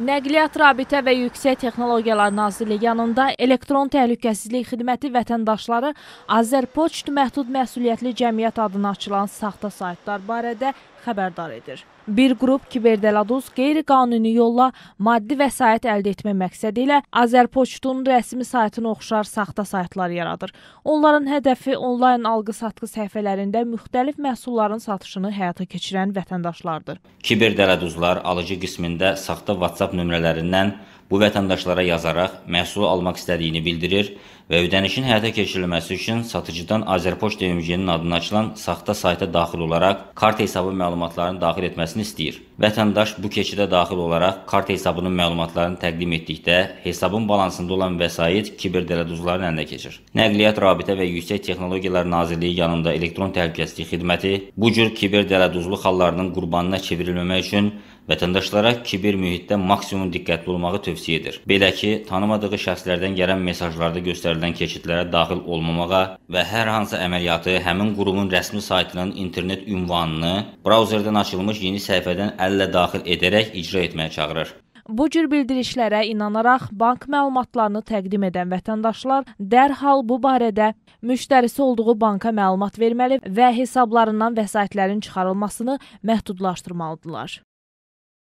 Nəqliyyat Rabitə və Yüksək Texnologiyalar Nazirliyi yanında elektron təhlükəsizlik xidməti vətəndaşları Azərpoçt məhdud məsuliyyətli cəmiyyət adına açılan saxta saytlar barədə xəbərdar edir. Bir qrup kiberdələduz qeyri-qanuni yolla maddi vəsait əldə etmə məqsədi ilə Azərpoçtun rəsmi saytını oxşar saxta saytlar yaradır. Onların hədəfi onlayn alqı-satqı səhifələrində müxtəlif məhsulların satışını həyata keçirən vətəndaşlardır. Kiberdələduzlar alıcı qismində saxta WhatsApp hesab nömrələrindən bu vətəndaşlara yazaraq məhsulu almaq istədiyini bildirir və ödənişin həyata keçirilməsi üçün satıcıdan Azərpoçt MMC-nin adına açılan saxta sayta daxil olaraq kart hesabı məlumatlarını daxil etməsini istəyir. Vətəndaş bu keçidə daxil olaraq kart hesabının məlumatlarını təqdim etdikdə hesabın balansında olan vəsait kiber dələduzların əlinə keçir. Nəqliyyat, Rabitə və Yüksək Texnologiyalar Nazirliyi yanında elektron təhlükəsizlik xidməti bu cür kiber dələduzluq hallarının qurbanına çevrilməmək üçün vətəndaşlara kiber mühitdə maksimum maksimum diqqətli olmağı tövsiyə edir. Belə ki, tanımadığı şəxslərdən gələn mesajlarda göstərilən keçidlərə daxil olmamağa və hər hansı əməliyyatı həmin qurumun rəsmi saytının internet ünvanını brauzerdən açılmış yeni səhifədən əllə daxil edərək icra etməyə çağırır. Bu cür bildirişlərə inanaraq bank məlumatlarını təqdim edən vətəndaşlar dərhal bu barədə müştərisi olduğu banka məlumat verməli və hesablarından vəsaitlərin çıxarılmasını məhdudlaşdırmalıdırlar.